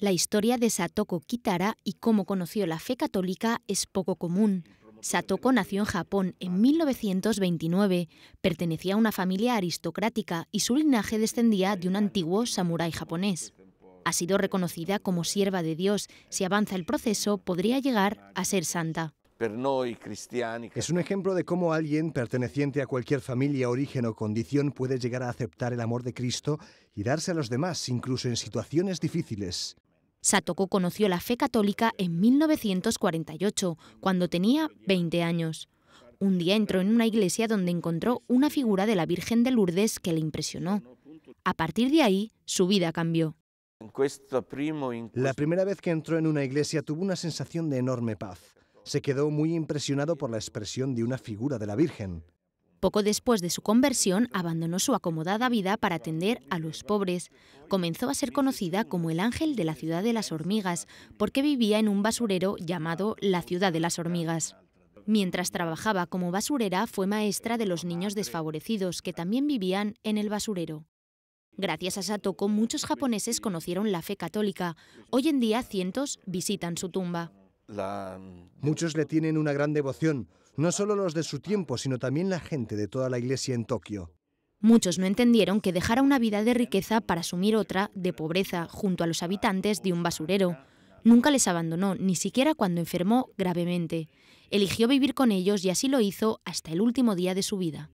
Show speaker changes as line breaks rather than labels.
La historia de Satoko Kitara y cómo conoció la fe católica es poco común. Satoko nació en Japón en 1929. Pertenecía a una familia aristocrática y su linaje descendía de un antiguo samurái japonés. Ha sido reconocida como sierva de Dios. Si avanza el proceso, podría llegar a ser santa.
Es un ejemplo de cómo alguien perteneciente a cualquier familia, origen o condición puede llegar a aceptar el amor de Cristo y darse a los demás, incluso en situaciones difíciles.
Satoko conoció la fe católica en 1948, cuando tenía 20 años. Un día entró en una iglesia donde encontró una figura de la Virgen de Lourdes que le impresionó. A partir de ahí, su vida cambió.
La primera vez que entró en una iglesia tuvo una sensación de enorme paz. Se quedó muy impresionado por la expresión de una figura de la Virgen.
Poco después de su conversión, abandonó su acomodada vida para atender a los pobres. Comenzó a ser conocida como el ángel de la ciudad de las hormigas, porque vivía en un basurero llamado la ciudad de las hormigas. Mientras trabajaba como basurera, fue maestra de los niños desfavorecidos, que también vivían en el basurero. Gracias a Satoko, muchos japoneses conocieron la fe católica. Hoy en día, cientos visitan su tumba.
Muchos le tienen una gran devoción, no solo los de su tiempo, sino también la gente de toda la iglesia en Tokio.
Muchos no entendieron que dejara una vida de riqueza para asumir otra de pobreza junto a los habitantes de un basurero. Nunca les abandonó, ni siquiera cuando enfermó gravemente. Eligió vivir con ellos y así lo hizo hasta el último día de su vida.